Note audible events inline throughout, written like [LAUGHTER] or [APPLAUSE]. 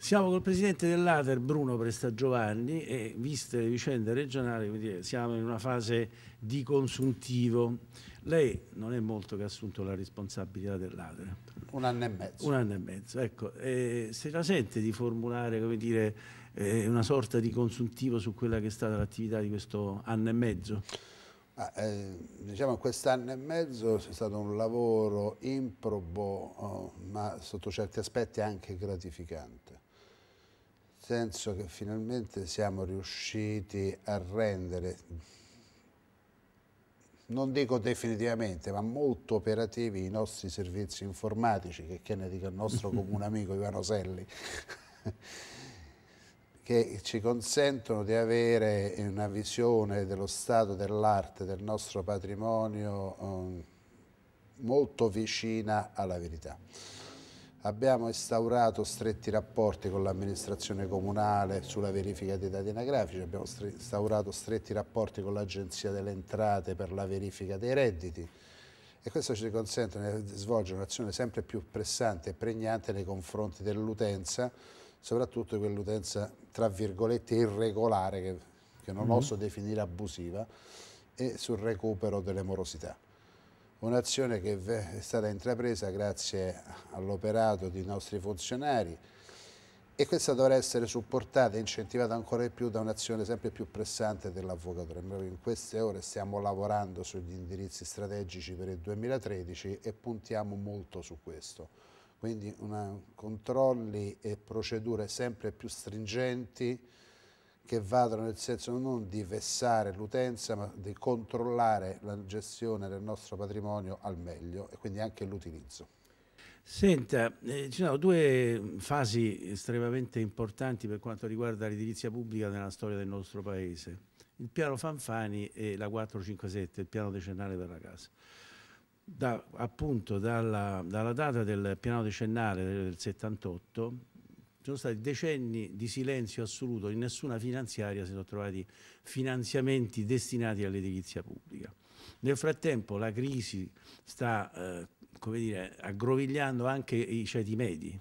Siamo col presidente dell'Ater, Bruno Prestagiovanni, e viste le vicende regionali, siamo in una fase di consuntivo. Lei non è molto che ha assunto la responsabilità dell'Ater. Un anno e mezzo. Un anno e mezzo, ecco. E se la sente di formulare, come dire, eh, una sorta di consuntivo su quella che è stata l'attività di questo anno e mezzo? Ah, eh, diciamo quest'anno e mezzo è stato un lavoro improbo, oh, ma sotto certi aspetti anche gratificante senso che finalmente siamo riusciti a rendere, non dico definitivamente, ma molto operativi i nostri servizi informatici, che, che ne dica il nostro [LAUGHS] comune amico Ivano Selli, [LAUGHS] che ci consentono di avere una visione dello stato dell'arte, del nostro patrimonio, eh, molto vicina alla verità. Abbiamo instaurato stretti rapporti con l'amministrazione comunale sulla verifica dei dati anagrafici, abbiamo instaurato stretti rapporti con l'Agenzia delle Entrate per la verifica dei redditi e questo ci consente di svolgere un'azione sempre più pressante e pregnante nei confronti dell'utenza, soprattutto di quell'utenza tra virgolette irregolare che, che non mm -hmm. oso definire abusiva e sul recupero delle morosità. Un'azione che è stata intrapresa grazie all'operato dei nostri funzionari e questa dovrà essere supportata e incentivata ancora di più da un'azione sempre più pressante dell'avvocatura. in queste ore stiamo lavorando sugli indirizzi strategici per il 2013 e puntiamo molto su questo. Quindi una, controlli e procedure sempre più stringenti che vadano nel senso non di vessare l'utenza ma di controllare la gestione del nostro patrimonio al meglio e quindi anche l'utilizzo. Senta, eh, ci sono due fasi estremamente importanti per quanto riguarda l'edilizia pubblica nella storia del nostro paese. Il piano Fanfani e la 457, il piano decennale per la casa. Da, appunto dalla, dalla, data del piano decennale del 78 sono stati decenni di silenzio assoluto, in nessuna finanziaria si sono trovati finanziamenti destinati all'edilizia pubblica. Nel frattempo la crisi sta eh, come dire, aggrovigliando anche i ceti medi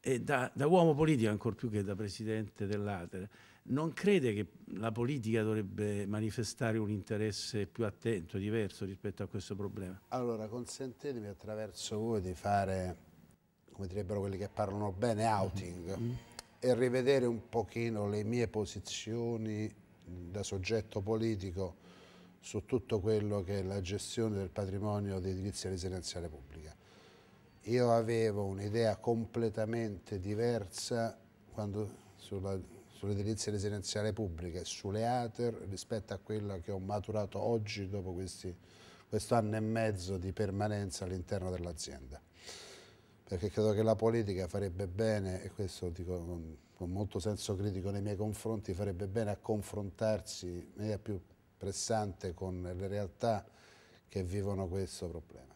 e da, da uomo politico, ancor più che da presidente dell'Ater, non crede che la politica dovrebbe manifestare un interesse più attento, diverso rispetto a questo problema? Allora, consentitemi attraverso voi di fare come direbbero quelli che parlano bene, mm-hmm. outing, mm -hmm. e rivedere un pochino le mie posizioni da soggetto politico su tutto quello che è la gestione del patrimonio di edilizia residenziale pubblica. Io avevo un'idea completamente diversa sull'edilizia residenziale pubblica e sulle ATER rispetto a quella che ho maturato oggi dopo questi, questo anno e mezzo di permanenza all'interno dell'azienda perché credo che la politica farebbe bene, e questo dico con, con molto senso critico nei miei confronti, farebbe bene a confrontarsi in maniera più pressante con le realtà che vivono questo problema.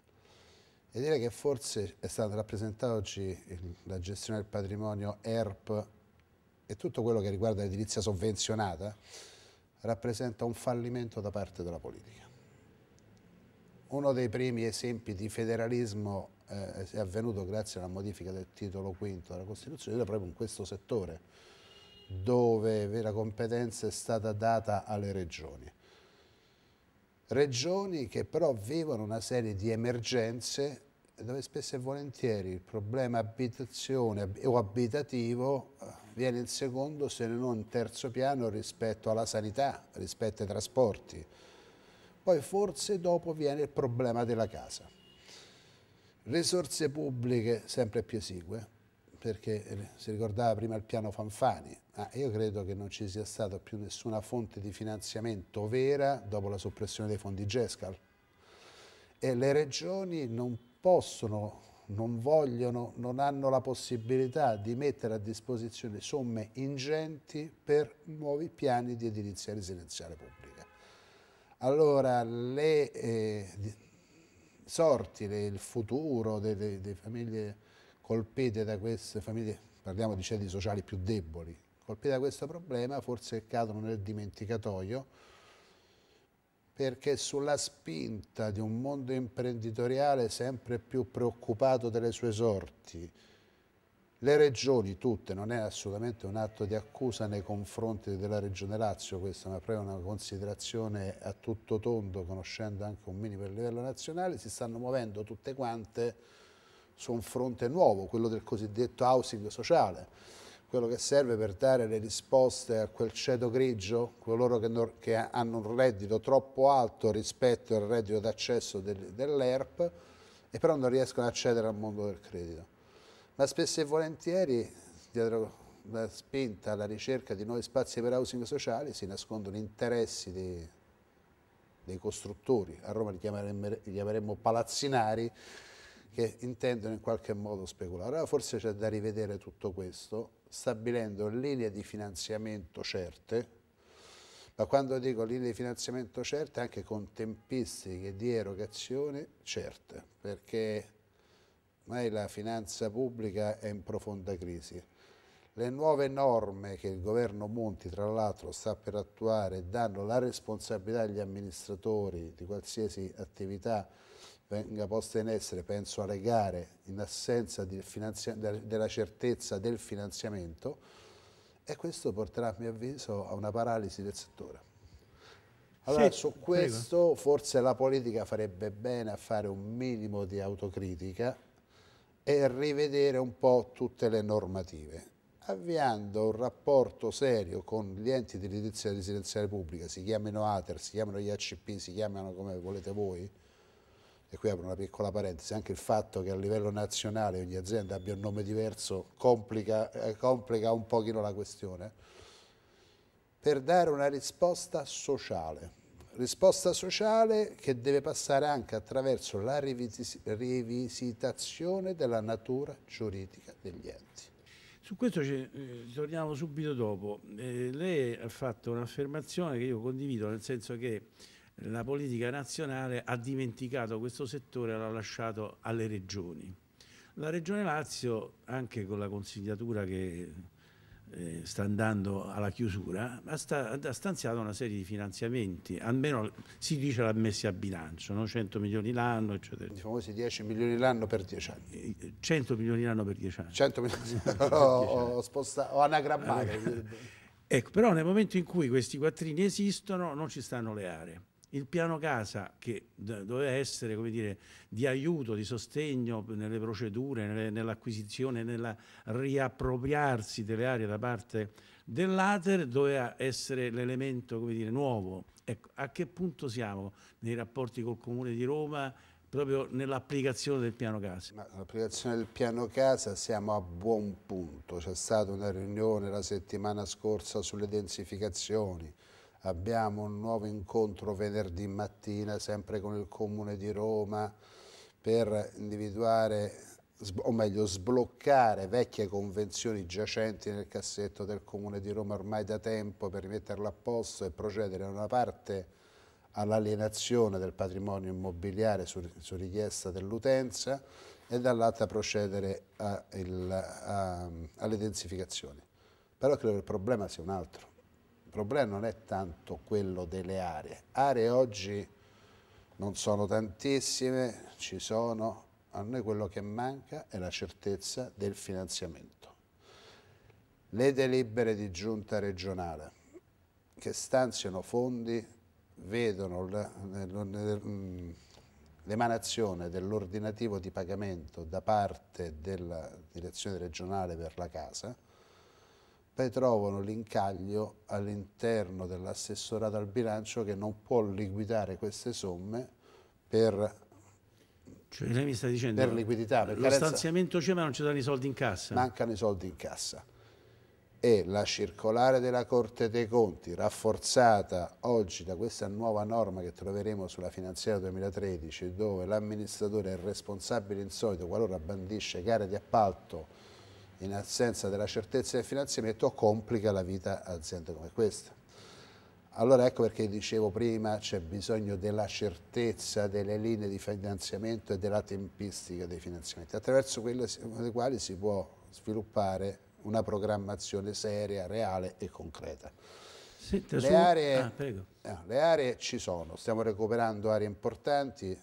E direi che forse è stata rappresentata oggi la gestione del patrimonio ERP e tutto quello che riguarda l'edilizia sovvenzionata rappresenta un fallimento da parte della politica. Uno dei primi esempi di federalismo eh, è avvenuto grazie alla modifica del titolo quinto della Costituzione proprio in questo settore, dove vera competenza è stata data alle regioni. Regioni che però vivono una serie di emergenze dove spesso e volentieri il problema abitazione o abitativo eh, viene in secondo se non in terzo piano rispetto alla sanità, rispetto ai trasporti. Poi forse dopo viene il problema della casa Risorse pubbliche sempre più esigue, perché eh, si ricordava prima il piano Fanfani, ma io credo che non ci sia stata più nessuna fonte di finanziamento vera dopo la soppressione dei fondi GESCAL. E le regioni non possono non vogliono, non hanno la possibilità di mettere a disposizione somme ingenti per nuovi piani di edilizia residenziale pubblica. Allora le eh, sortire il futuro delle, delle famiglie colpite da queste famiglie, parliamo di centri sociali più deboli, colpite da questo problema forse cadono nel dimenticatoio perché sulla spinta di un mondo imprenditoriale sempre più preoccupato delle sue sorti, le regioni tutte, non è assolutamente un atto di accusa nei confronti della regione Lazio questa, ma proprio una considerazione a tutto tondo, conoscendo anche un minimo il livello nazionale, si stanno muovendo tutte quante su un fronte nuovo, quello del cosiddetto housing sociale, quello che serve per dare le risposte a quel ceto grigio, coloro che, non, che hanno un reddito troppo alto rispetto al reddito d'accesso del, dell'ERP e però non riescono ad accedere al mondo del credito ma spesso e volentieri dietro la spinta alla ricerca di nuovi spazi per housing sociale si nascondono interessi dei, dei costruttori, a Roma li chiameremmo, li chiameremmo palazzinari, che intendono in qualche modo speculare. Allora forse c'è da rivedere tutto questo, stabilendo linee di finanziamento certe, ma quando dico linee di finanziamento certe, anche con tempistiche di erogazione certe, perché ormai la finanza pubblica è in profonda crisi. Le nuove norme che il governo Monti tra l'altro sta per attuare danno la responsabilità agli amministratori di qualsiasi attività venga posta in essere, penso alle gare, in assenza della certezza del finanziamento e questo porterà a mio avviso a una paralisi del settore. Allora sì, su questo prego. forse la politica farebbe bene a fare un minimo di autocritica e rivedere un po' tutte le normative, avviando un rapporto serio con gli enti di edilizia residenziale pubblica, si chiamino ATER, si chiamano gli ACP, si chiamano come volete voi, e qui apro una piccola parentesi, anche il fatto che a livello nazionale ogni azienda abbia un nome diverso complica, eh, complica un pochino la questione, per dare una risposta sociale risposta sociale che deve passare anche attraverso la rivis rivisitazione della natura giuridica degli enti. Su questo eh, torniamo subito dopo. Eh, lei ha fatto un'affermazione che io condivido, nel senso che la politica nazionale ha dimenticato questo settore e l'ha lasciato alle regioni. La Regione Lazio, anche con la consigliatura che eh, sta andando alla chiusura, ma sta, ha stanziato una serie di finanziamenti, almeno si dice l'ha messi a bilancio, no? 100 milioni l'anno, eccetera. I famosi 10 milioni l'anno per 10 anni. 100 eh, milioni l'anno per 10 anni. 100 milioni l'anno, [LAUGHS] ho, spostato, ho anagrammato. [LAUGHS] Ecco, però nel momento in cui questi quattrini esistono non ci stanno le aree il piano casa che doveva essere dire, di aiuto, di sostegno nelle procedure, nell'acquisizione, nel riappropriarsi delle aree da parte dell'Ater, doveva essere l'elemento nuovo. Ecco, a che punto siamo nei rapporti col Comune di Roma proprio nell'applicazione del piano casa? L'applicazione del piano casa siamo a buon punto, c'è stata una riunione la settimana scorsa sulle densificazioni, abbiamo un nuovo incontro venerdì mattina sempre con il Comune di Roma per individuare o meglio sbloccare vecchie convenzioni giacenti nel cassetto del Comune di Roma ormai da tempo per rimetterla a posto e procedere da una parte all'alienazione del patrimonio immobiliare su, su richiesta dell'utenza e dall'altra procedere a alle densificazioni. Però credo che il problema sia un altro il problema non è tanto quello delle aree. Aree oggi non sono tantissime, ci sono. A noi quello che manca è la certezza del finanziamento. Le delibere di giunta regionale che stanziano fondi vedono mm, l'emanazione dell'ordinativo di pagamento da parte della direzione regionale per la casa, poi trovano l'incaglio all'interno dell'assessorato al bilancio che non può liquidare queste somme per, cioè, lei mi sta dicendo, per liquidità. Per lo carenza, stanziamento c'è ma non ci danno i soldi in cassa? Mancano i soldi in cassa. E la circolare della Corte dei Conti, rafforzata oggi da questa nuova norma che troveremo sulla finanziaria 2013, dove l'amministratore è responsabile in solito qualora bandisce gare di appalto in assenza della certezza del finanziamento complica la vita a aziende come questa. Allora ecco perché dicevo prima c'è bisogno della certezza delle linee di finanziamento e della tempistica dei finanziamenti, attraverso quelle le quali si può sviluppare una programmazione seria, reale e concreta. Sì, le, aree, ah, no, le aree ci sono, stiamo recuperando aree importanti,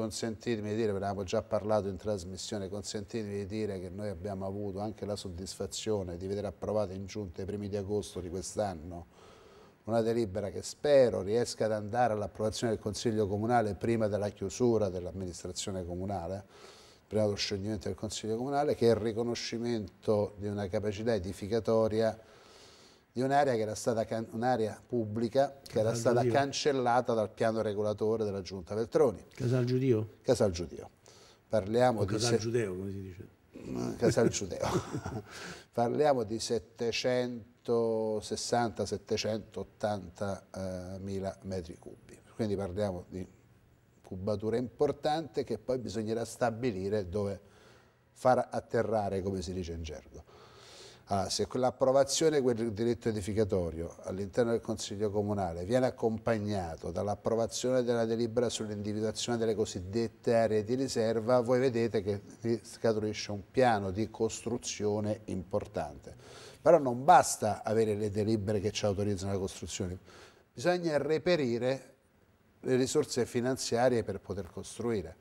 consentitemi di dire, ve ne già parlato in trasmissione, consentitemi di dire che noi abbiamo avuto anche la soddisfazione di vedere approvata in giunta i primi di agosto di quest'anno una delibera che spero riesca ad andare all'approvazione del Consiglio Comunale prima della chiusura dell'amministrazione comunale, prima dello scioglimento del Consiglio Comunale, che è il riconoscimento di una capacità edificatoria di un'area, che era stata un'area pubblica che Casal era stata Giudio. cancellata dal piano regolatore della Giunta Veltroni. Casal Giudio? Casal Giudio. Parliamo o di Casal se... Giudeo, come si dice? Casal Giudeo. [LAUGHS] Parliamo di 760-780 eh, mila metri cubi. Quindi parliamo di cubatura importante che poi bisognerà stabilire dove far atterrare, come si dice in gergo. Ah, se l'approvazione del diritto edificatorio all'interno del Consiglio Comunale viene accompagnato dall'approvazione della delibera sull'individuazione delle cosiddette aree di riserva, voi vedete che scaturisce un piano di costruzione importante. Però non basta avere le delibere che ci autorizzano la costruzione, bisogna reperire le risorse finanziarie per poter costruire.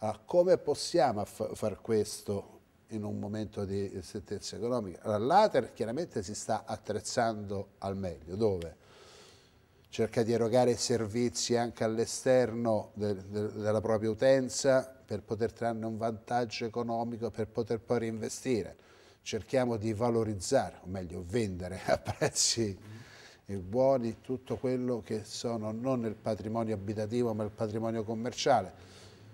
Ah, come possiamo far questo? in un momento di incertezza economica. Allora, l'Ater chiaramente si sta attrezzando al meglio, dove cerca di erogare servizi anche all'esterno de de della propria utenza per poter trarne un vantaggio economico, per poter poi reinvestire. Cerchiamo di valorizzare, o meglio vendere [LAUGHS] a prezzi eh, buoni tutto quello che sono non il patrimonio abitativo ma il patrimonio commerciale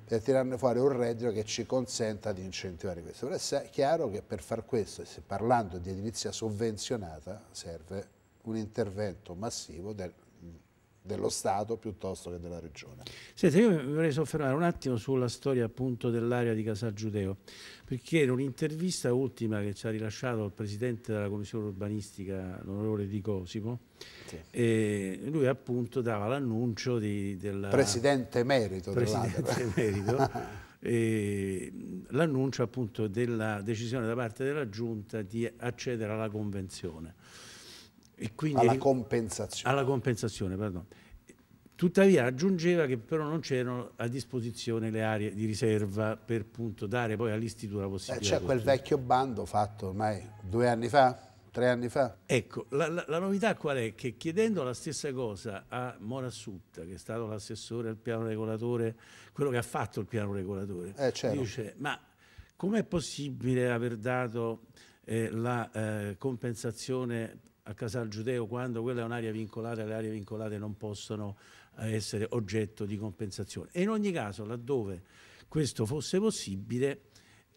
per tirarne fuori un reddito che ci consenta di incentivare questo. Però è chiaro che per far questo, parlando di edilizia sovvenzionata, serve un intervento massivo del dello Stato piuttosto che della Regione. Senta, io vorrei soffermare un attimo sulla storia appunto dell'area di Casal Giudeo, perché in un'intervista ultima che ci ha rilasciato il Presidente della Commissione Urbanistica, l'onorevole Di Cosimo, sì. eh, lui appunto dava l'annuncio della... Presidente Merito Presidente [LAUGHS] Merito. l'annuncio appunto della decisione da parte della Giunta di accedere alla Convenzione alla compensazione. Alla compensazione Tuttavia aggiungeva che però non c'erano a disposizione le aree di riserva per appunto, dare poi all'istituto la eh, possibilità. Eh, C'è quel vecchio bando fatto ormai due anni fa, tre anni fa. Ecco, la, la, la novità qual è? Che chiedendo la stessa cosa a Morassutta, che è stato l'assessore al piano regolatore, quello che ha fatto il piano regolatore, eh, dice ma com'è possibile aver dato eh, la eh, compensazione a Casal Giudeo quando quella è un'area vincolata, le aree vincolate non possono eh, essere oggetto di compensazione. E in ogni caso, laddove questo fosse possibile,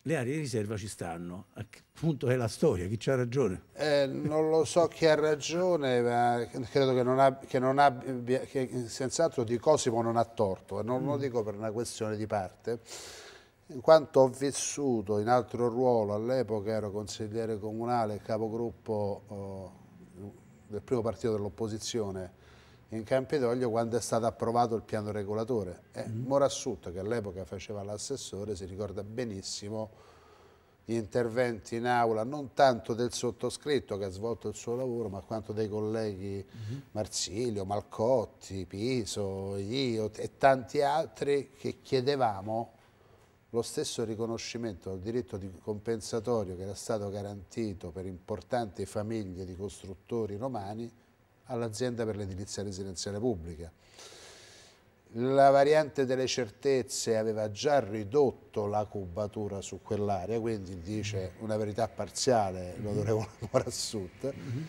le aree di riserva ci stanno. A che punto è la storia? Chi ha ragione? Eh, non lo so chi ha ragione, ma credo che, non abbia, che, non abbia, che senz'altro di Cosimo non ha torto, e eh. non mm. lo dico per una questione di parte. In quanto ho vissuto in altro ruolo, all'epoca ero consigliere comunale e capogruppo oh, del primo partito dell'opposizione in Campidoglio quando è stato approvato il piano regolatore. E eh, mm. che all'epoca faceva l'assessore, si ricorda benissimo gli interventi in aula, non tanto del sottoscritto che ha svolto il suo lavoro, ma quanto dei colleghi mhm. Marsilio, Malcotti, Piso, io e tanti altri che chiedevamo lo stesso riconoscimento al diritto di compensatorio che era stato garantito per importanti famiglie di costruttori romani all'azienda per l'edilizia residenziale pubblica. La variante delle certezze aveva già ridotto la cubatura su quell'area, quindi dice mm-hmm. una verità parziale mm-hmm. l'onorevole [LAUGHS] Morassut, mm-hmm.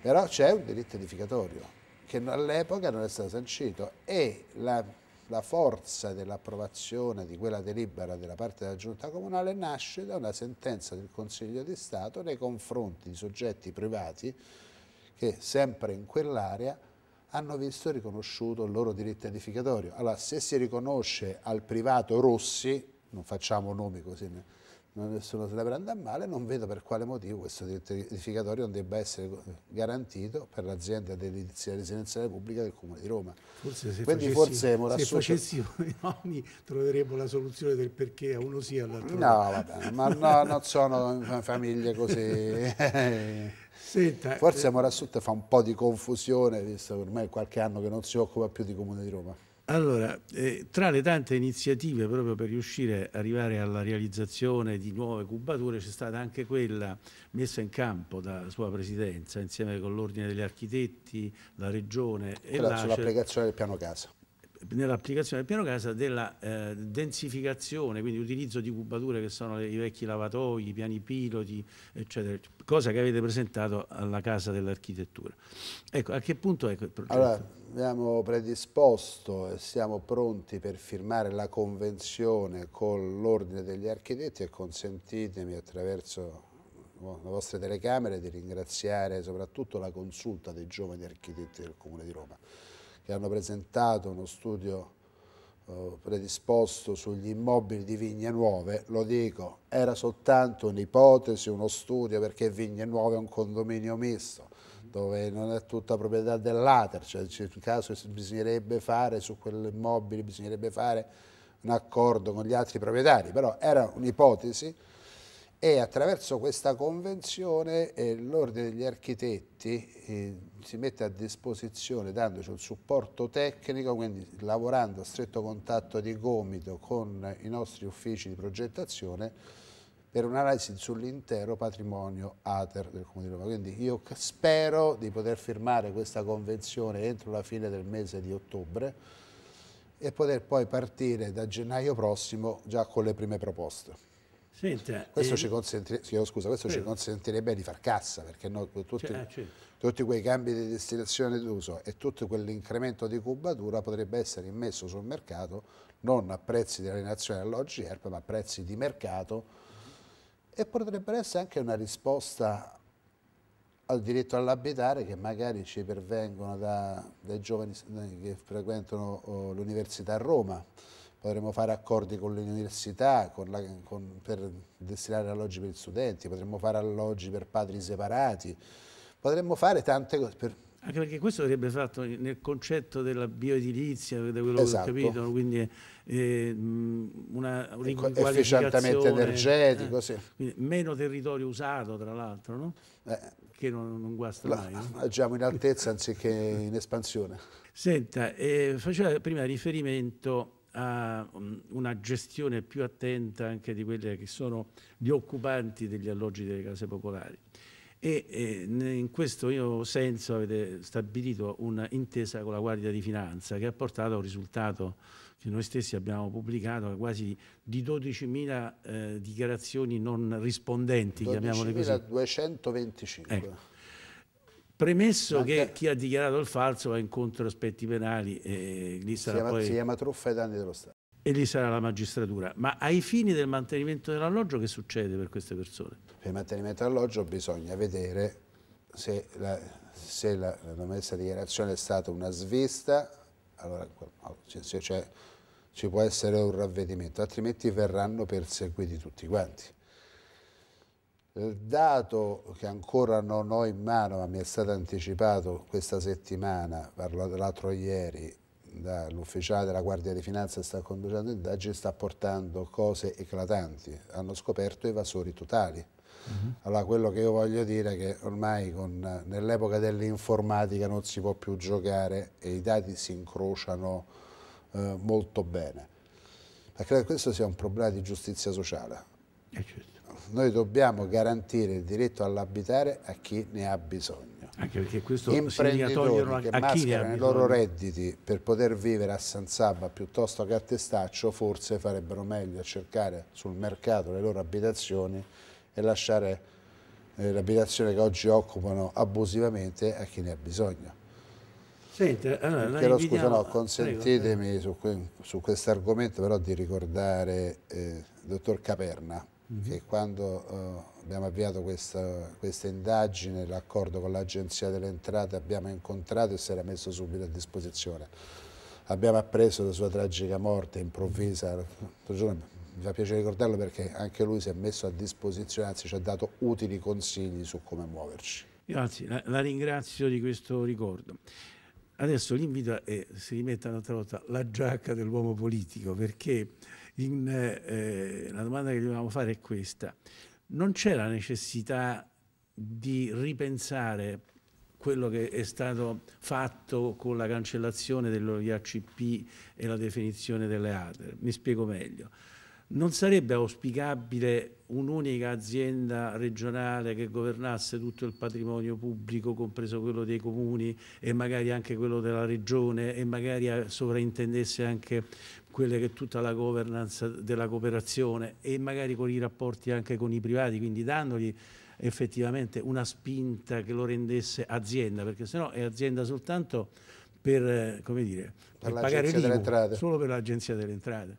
però c'è un diritto edificatorio che all'epoca non è stato sancito e la la forza dell'approvazione di quella delibera della parte della giunta comunale nasce da una sentenza del Consiglio di Stato nei confronti di soggetti privati che sempre in quell'area hanno visto riconosciuto il loro diritto edificatorio. Allora se si riconosce al privato Rossi, non facciamo nomi così, nessuno se la prenda a male, non vedo per quale motivo questo edificatorio non debba essere garantito per l'azienda dell'edilizia residenziale pubblica del Comune di Roma. Forse se Quindi facessi, forse se facessi [LAUGHS] nomi troveremmo la soluzione del perché a uno sì e all'altro no. Vabbè, ma no, non sono famiglie così. [LAUGHS] Senta, forse eh, Morassutte fa un po' di confusione, visto che ormai è qualche anno che non si occupa più di Comune di Roma. Allora, eh, tra le tante iniziative proprio per riuscire ad arrivare alla realizzazione di nuove cubature c'è stata anche quella messa in campo dalla sua presidenza insieme con l'Ordine degli Architetti, la Regione e la... quella l'ACE. sull'applicazione del piano casa nell'applicazione del piano casa della eh, densificazione, quindi utilizzo di cubature che sono i vecchi lavatoi, i piani piloti, eccetera, cosa che avete presentato alla Casa dell'Architettura. Ecco, a che punto è il progetto? Allora, abbiamo predisposto e siamo pronti per firmare la convenzione con l'Ordine degli Architetti e consentitemi attraverso le vostre telecamere di ringraziare soprattutto la consulta dei giovani architetti del Comune di Roma che hanno presentato uno studio eh, predisposto sugli immobili di Vigne Nuove, lo dico, era soltanto un'ipotesi, uno studio, perché Vigne Nuove è un condominio misto, dove non è tutta proprietà dell'Ater, cioè in caso bisognerebbe fare su quell'immobile, bisognerebbe fare un accordo con gli altri proprietari, però era un'ipotesi e attraverso questa convenzione eh, l'Ordine degli Architetti eh, si mette a disposizione dandoci un supporto tecnico, quindi lavorando a stretto contatto di gomito con i nostri uffici di progettazione per un'analisi sull'intero patrimonio ATER del Comune di Roma. Quindi io spero di poter firmare questa convenzione entro la fine del mese di ottobre e poter poi partire da gennaio prossimo già con le prime proposte. Senta, questo, ehm... ci, consentirebbe, oh, scusa, questo ci, consentirebbe di far cassa, perché noi tutti... Cioè, ah, tutti quei cambi di destinazione d'uso e tutto quell'incremento di cubatura potrebbe essere immesso sul mercato non a prezzi di alienazione all'OGERP ma a prezzi di mercato e potrebbe essere anche una risposta al diritto all'abitare che magari ci pervengono da, dai giovani che frequentano oh, l'università a Roma. Potremmo fare accordi con l'università per destinare alloggi per studenti, potremmo fare alloggi per padri separati, potremmo fare tante cose. Per... Anche perché questo verrebbe fatto nel concetto della bioedilizia, da quello esatto. che ho esatto. capito, quindi eh, una efficientamento energetico, eh, sì. meno territorio usato tra l'altro, no? eh, che non, non guasta la, mai. No? Agiamo in altezza anziché in espansione. Senta, eh, faceva prima riferimento a una gestione più attenta anche di quelli che sono gli occupanti degli alloggi delle case popolari e, in questo senso avete stabilito un'intesa con la Guardia di Finanza che ha portato a un risultato che noi stessi abbiamo pubblicato quasi di 12.000 eh, dichiarazioni non rispondenti, 12 chiamiamole così. 12.225. Ecco. Premesso che chi ha dichiarato il falso va incontro a aspetti penali e lì sarà si chiama, poi... Si chiama truffa ai danni dello Stato e lì sarà la magistratura. Ma ai fini del mantenimento dell'alloggio che succede per queste persone? Per il mantenimento dell'alloggio bisogna vedere se la, se la, la messa dichiarazione è stata una svista, allora cioè, ci può essere un ravvedimento, altrimenti verranno perseguiti tutti quanti. Il dato che ancora non ho in mano, ma mi è stato anticipato questa settimana, dell'altro ieri, dall'ufficiale della Guardia di Finanza che sta conducendo indagini, sta portando cose eclatanti, hanno scoperto evasori totali. Uh mhm. -huh. Allora quello che io voglio dire è che ormai nell'epoca dell'informatica non si può più giocare e i dati si incrociano eh, molto bene. Ma credo che questo sia un problema di giustizia sociale. Eh, certo. Noi dobbiamo garantire il diritto all'abitare a chi ne ha bisogno. Anche perché questo significa togliere che a i loro redditi per poter vivere a San Sabba piuttosto che a Testaccio, forse farebbero meglio a cercare sul mercato le loro abitazioni e lasciare eh, l'abitazione che oggi occupano abusivamente a chi ne ha bisogno. Senti, allora, Però scusa, no, consentitemi prego, prego. su, su questo argomento però di ricordare eh, il dottor Caperna che quando uh, abbiamo avviato questa, questa indagine, l'accordo con l'Agenzia delle Entrate, abbiamo incontrato e si era messo subito a disposizione. Abbiamo appreso la sua tragica morte improvvisa, mi fa piacere ricordarlo perché anche lui si è messo a disposizione, anzi ci ha dato utili consigli su come muoverci. Io anzi la, la ringrazio di questo ricordo. Adesso l'invito è si rimetta un'altra volta la giacca dell'uomo politico perché in, eh, la domanda che dobbiamo fare è questa. Non c'è la necessità di ripensare quello che è stato fatto con la cancellazione dell'IACP e la definizione delle ADER. Mi spiego meglio. Non sarebbe auspicabile un'unica azienda regionale che governasse tutto il patrimonio pubblico, compreso quello dei comuni e magari anche quello della regione e magari eh, sovraintendesse anche quelle che è tutta la governance della cooperazione e magari con i rapporti anche con i privati, quindi dandogli effettivamente una spinta che lo rendesse azienda, perché sennò è azienda soltanto per, eh, come dire, per, per pagare l'IVU, solo per l'Agenzia delle Entrate.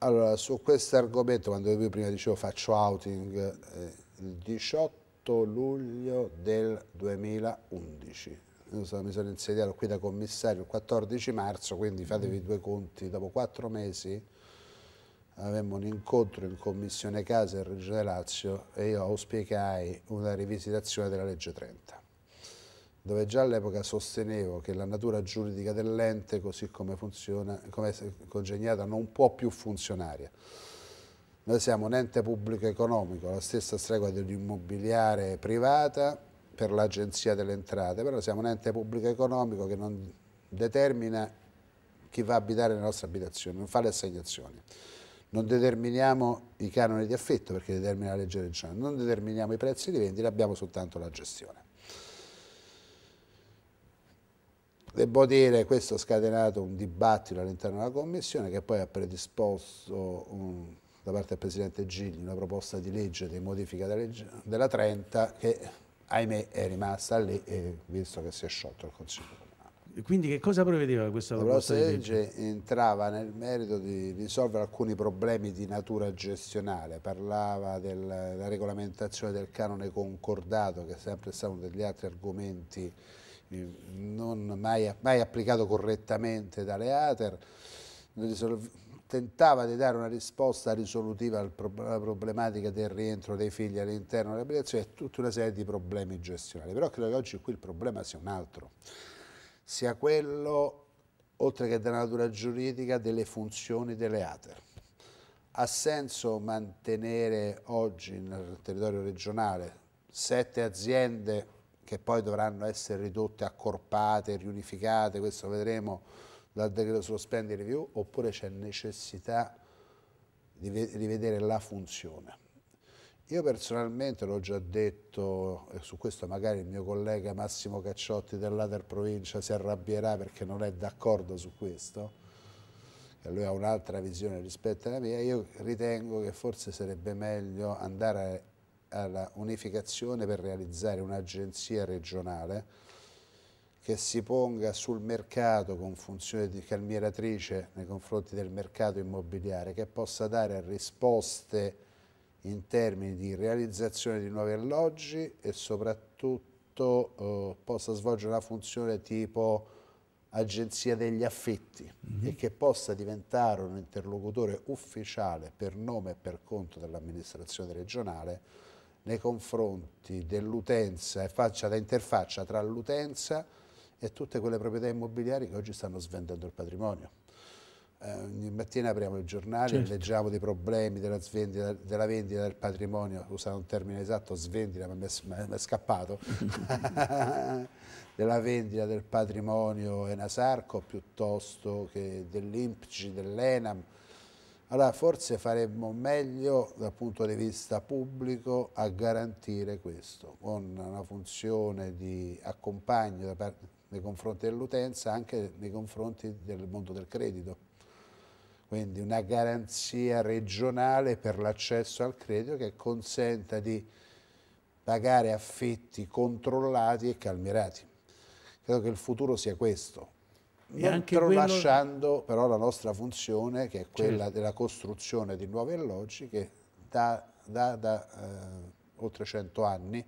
Allora, su questo argomento, quando io prima dicevo faccio outing, eh, il 18 luglio del 2011, io mi sono insediato qui da commissario il 14 marzo, quindi fatevi due conti, dopo quattro mesi avevamo un incontro in commissione casa in Regione Lazio e io auspicai una rivisitazione della legge 30 dove già all'epoca sostenevo che la natura giuridica dell'ente, così come, funziona, come è congegnata, non può più funzionare. Noi siamo un ente pubblico economico, la stessa stregua dell'immobiliare privata per l'Agenzia delle Entrate, però siamo un ente pubblico economico che non determina chi va a abitare nella nostra abitazione, non fa le assegnazioni. Non determiniamo i canoni di affitto perché determina la legge regionale, non determiniamo i prezzi di vendita, abbiamo soltanto la gestione. Devo dire che questo ha scatenato un dibattito all'interno della Commissione che poi ha predisposto un, da parte del Presidente Gigli una proposta di legge di modifica della, legge, della 30 che ahimè è rimasta lì visto che si è sciolto il Consiglio quindi che cosa prevedeva questa la proposta di legge? entrava nel merito di risolvere alcuni problemi di natura gestionale, parlava della regolamentazione del canone concordato che è sempre stato uno degli altri argomenti non mai, mai applicato correttamente dalle ATER, tentava di dare una risposta risolutiva alla problematica del rientro dei figli all'interno dell'abitazione e tutta una serie di problemi gestionali. Però credo che oggi qui il problema sia un altro, sia quello, oltre che della natura giuridica, delle funzioni delle ATER. Ha senso mantenere oggi nel territorio regionale sette aziende che poi dovranno essere ridotte, accorpate, riunificate, questo vedremo dal decreto sullo spending review, oppure c'è necessità di rivedere la funzione. Io personalmente l'ho già detto, e su questo magari il mio collega Massimo Cacciotti dell'Ader Provincia si arrabbierà perché non è d'accordo su questo, e lui ha un'altra visione rispetto alla mia, io ritengo che forse sarebbe meglio andare alla unificazione per realizzare un'agenzia regionale che si ponga sul mercato con funzione di calmieratrice nei confronti del mercato immobiliare, che possa dare risposte in termini di realizzazione di nuovi alloggi e soprattutto eh, possa svolgere una funzione tipo agenzia degli affitti mm -hmm. e che possa diventare un interlocutore ufficiale per nome e per conto dell'amministrazione regionale nei confronti dell'utenza e faccia da interfaccia tra l'utenza e tutte quelle proprietà immobiliari che oggi stanno svendendo il patrimonio. Eh, ogni mattina apriamo il giornale certo. e leggiamo dei problemi della, svendita, della vendita del patrimonio, usando un termine esatto, svendita, ma mi è scappato, [LAUGHS] [LAUGHS] della vendita del patrimonio Enasarco piuttosto che dell'Impci, dell'Enam, allora forse faremmo meglio dal punto di vista pubblico a garantire questo, con una funzione di accompagno da parte, nei confronti dell'utenza, anche nei confronti del mondo del credito. Quindi una garanzia regionale per l'accesso al credito che consenta di pagare affitti controllati e calmierati. Credo che il futuro sia questo, e non tralasciando quello... però la nostra funzione che è quella della costruzione di nuovi alloggi che da, da, da eh, oltre 100 anni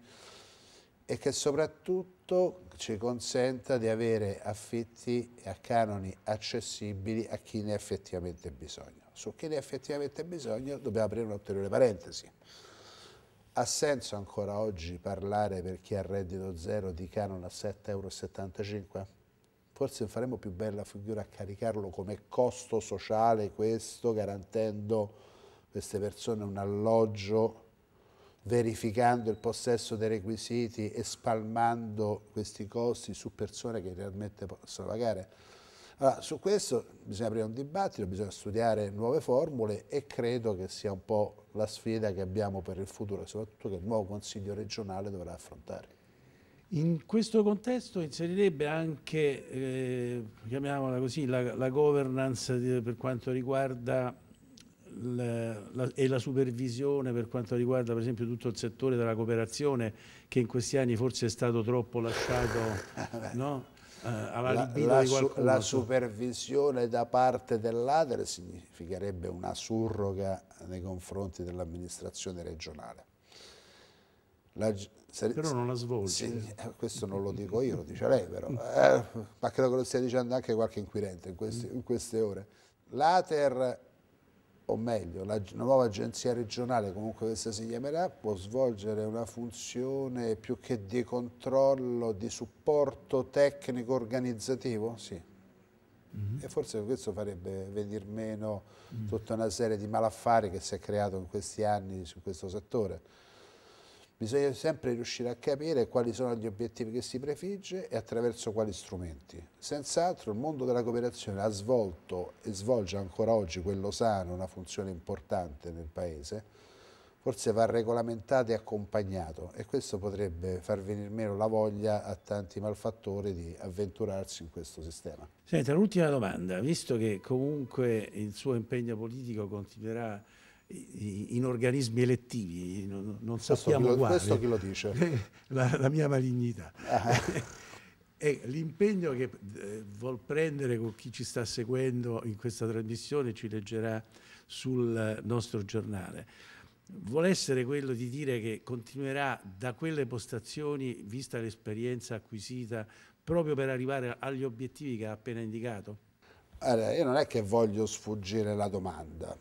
e che soprattutto ci consenta di avere affitti a canoni accessibili a chi ne ha effettivamente bisogno. Su chi ne ha effettivamente bisogno dobbiamo aprire un'ulteriore parentesi. Ha senso ancora oggi parlare per chi ha reddito zero di canone a 7,75 euro? forse faremo più bella figura a caricarlo come costo sociale questo, garantendo queste persone un alloggio, verificando il possesso dei requisiti e spalmando questi costi su persone che realmente possono pagare. Allora, su questo bisogna aprire un dibattito, bisogna studiare nuove formule e credo che sia un po' la sfida che abbiamo per il futuro, soprattutto che il nuovo Consiglio regionale dovrà affrontare. In questo contesto inserirebbe anche, eh, chiamiamola così, la, la governance di, per quanto riguarda la, la, e la supervisione per quanto riguarda per esempio tutto il settore della cooperazione che in questi anni forse è stato troppo lasciato [LAUGHS] no? eh, alla la, di qualcuno. La supervisione da parte dell'ADRE significherebbe una surroga nei confronti dell'amministrazione regionale. La, Sare... Però non la svolge. Sì, eh, questo non lo dico io, lo dice lei però. Eh, ma credo che lo stia dicendo anche qualche inquirente in, questi, in queste ore. L'Ater, o meglio, la nuova agenzia regionale, comunque questa si chiamerà, può svolgere una funzione più che di controllo, di supporto tecnico organizzativo? Sì. Mm -hmm. E forse questo farebbe venir meno mm -hmm. tutta una serie di malaffari che si è creato in questi anni su questo settore Bisogna sempre riuscire a capire quali sono gli obiettivi che si prefigge e attraverso quali strumenti. Senz'altro il mondo della cooperazione ha svolto e svolge ancora oggi quello sano, una funzione importante nel Paese, forse va regolamentato e accompagnato e questo potrebbe far venire meno la voglia a tanti malfattori di avventurarsi in questo sistema. Senta, l'ultima domanda, visto che comunque il suo impegno politico continuerà in organismi elettivi, non, non sappiamo quale. Questo chi lo dice? [LAUGHS] La, la mia malignità. Ah. [LAUGHS] E eh, l'impegno che eh, vuol prendere con chi ci sta seguendo in questa trasmissione, ci leggerà sul nostro giornale, vuol essere quello di dire che continuerà da quelle postazioni, vista l'esperienza acquisita, proprio per arrivare agli obiettivi che ha appena indicato? Allora, io non è che voglio sfuggire la domanda,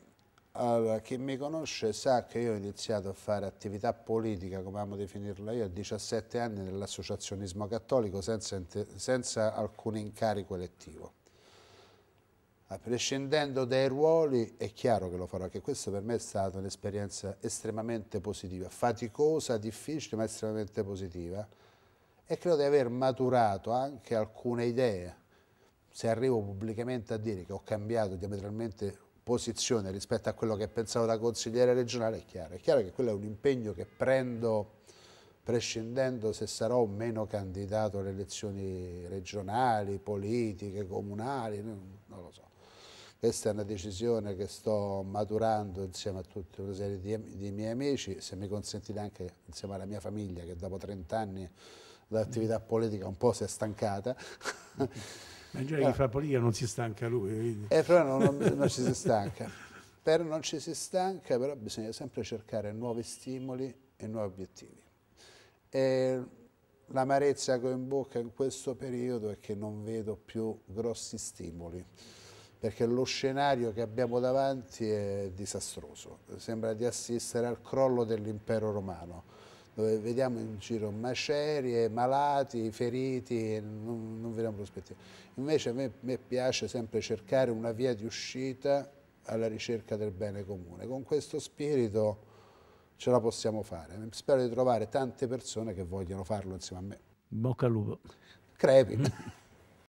allora, chi mi conosce sa che io ho iniziato a fare attività politica, come amo definirla io, a 17 anni nell'associazionismo cattolico senza, senza alcun incarico elettivo. Prescindendo dai ruoli, è chiaro che lo farò, che questa per me è stata un'esperienza estremamente positiva, faticosa, difficile, ma estremamente positiva e credo di aver maturato anche alcune idee. Se arrivo pubblicamente a dire che ho cambiato diametralmente posizione rispetto a quello che pensavo da consigliere regionale è chiaro. È chiaro che quello è un impegno che prendo prescindendo se sarò o meno candidato alle elezioni regionali, politiche, comunali, non, lo so. Questa è una decisione che sto maturando insieme a tutta una serie di, di miei amici, se mi consentite anche insieme alla mia famiglia che dopo 30 anni l'attività politica un po' si è stancata. Mm-hmm. [LAUGHS] Mangiare eh, ah. fa politica non si stanca lui. Eh, però non, non, non ci si [LAUGHS] stanca. Per non ci si stanca, però bisogna sempre cercare nuovi stimoli e nuovi obiettivi. E l'amarezza che ho in bocca in questo periodo è che non vedo più grossi stimoli perché lo scenario che abbiamo davanti è disastroso. Sembra di assistere al crollo dell'impero romano dove vediamo in giro macerie, malati, feriti, non, non vediamo prospettive. Invece a me, me piace sempre cercare una via di uscita alla ricerca del bene comune. Con questo spirito ce la possiamo fare. Spero di trovare tante persone che vogliono farlo insieme a me. Bocca al lupo. Crepi. [LAUGHS]